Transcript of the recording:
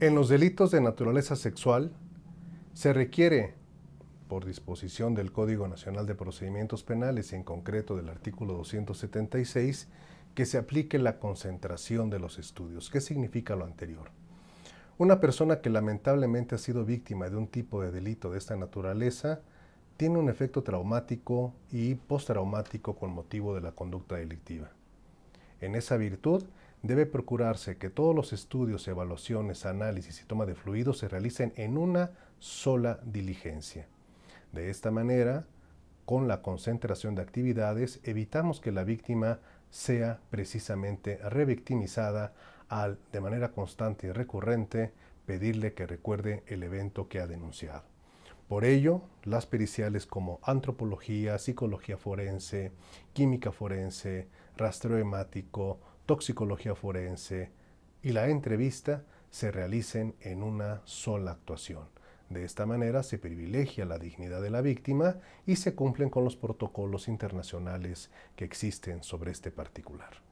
En los delitos de naturaleza sexual se requiere, por disposición del Código Nacional de Procedimientos Penales y en concreto del artículo 276, que se aplique la concentración de los estudios. ¿Qué significa lo anterior? Una persona que lamentablemente ha sido víctima de un tipo de delito de esta naturaleza tiene un efecto traumático y postraumático con motivo de la conducta delictiva. En esa virtud, debe procurarse que todos los estudios, evaluaciones, análisis y toma de fluidos se realicen en una sola diligencia. De esta manera, con la concentración de actividades, evitamos que la víctima sea precisamente revictimizada al, de manera constante y recurrente, pedirle que recuerde el evento que ha denunciado. Por ello, las periciales como antropología, psicología forense, química forense, rastro hemático, toxicología forense y la entrevista se realicen en una sola actuación. De esta manera se privilegia la dignidad de la víctima y se cumplen con los protocolos internacionales que existen sobre este particular.